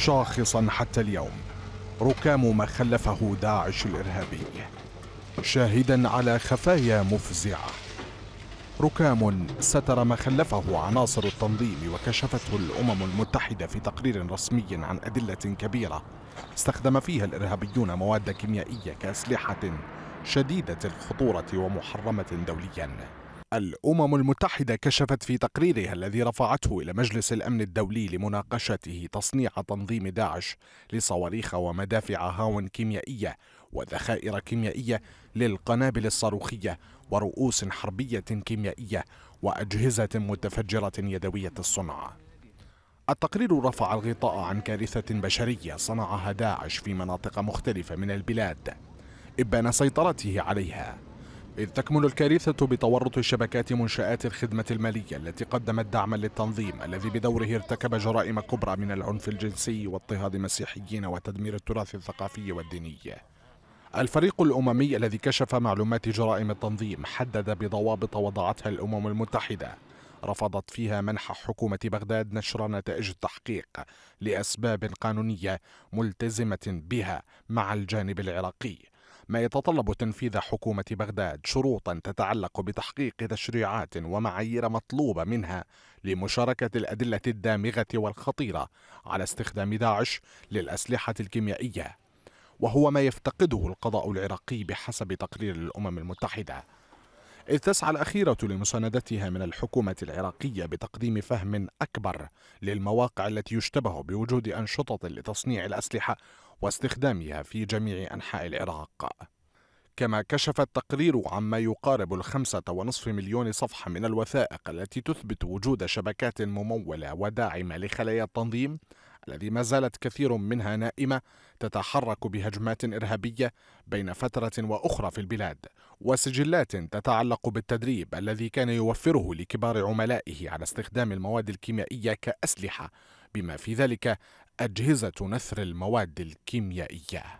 شاخصا حتى اليوم ركام ما خلفه داعش الارهابي شاهدا على خفايا مفزعه ركام ستر ما خلفه عناصر التنظيم وكشفته الامم المتحده في تقرير رسمي عن ادله كبيره استخدم فيها الارهابيون مواد كيميائيه كاسلحه شديده الخطوره ومحرمه دوليا الأمم المتحدة كشفت في تقريرها الذي رفعته إلى مجلس الأمن الدولي لمناقشته تصنيع تنظيم داعش لصواريخ ومدافع هاون كيميائية وذخائر كيميائية للقنابل الصاروخية ورؤوس حربية كيميائية وأجهزة متفجرة يدوية الصنع التقرير رفع الغطاء عن كارثة بشرية صنعها داعش في مناطق مختلفة من البلاد إبان سيطرته عليها إذ تكمن الكارثة بتورط شبكات منشآت الخدمة المالية التي قدمت دعما للتنظيم الذي بدوره ارتكب جرائم كبرى من العنف الجنسي واضطهاد مسيحيين وتدمير التراث الثقافي والديني الفريق الأممي الذي كشف معلومات جرائم التنظيم حدد بضوابط وضعتها الأمم المتحدة رفضت فيها منح حكومة بغداد نشر نتائج التحقيق لأسباب قانونية ملتزمة بها مع الجانب العراقي ما يتطلب تنفيذ حكومة بغداد شروطا تتعلق بتحقيق تشريعات ومعايير مطلوبة منها لمشاركة الأدلة الدامغة والخطيرة على استخدام داعش للأسلحة الكيميائية وهو ما يفتقده القضاء العراقي بحسب تقرير الأمم المتحدة إذ تسعى الأخيرة لمساندتها من الحكومة العراقية بتقديم فهم أكبر للمواقع التي يشتبه بوجود أنشطة لتصنيع الأسلحة واستخدامها في جميع أنحاء العراق كما كشف التقرير عما يقارب الخمسة ونصف مليون صفحة من الوثائق التي تثبت وجود شبكات ممولة وداعمة لخلايا التنظيم الذي ما زالت كثير منها نائمه تتحرك بهجمات ارهابيه بين فتره واخرى في البلاد وسجلات تتعلق بالتدريب الذي كان يوفره لكبار عملائه على استخدام المواد الكيميائيه كاسلحه بما في ذلك اجهزه نثر المواد الكيميائيه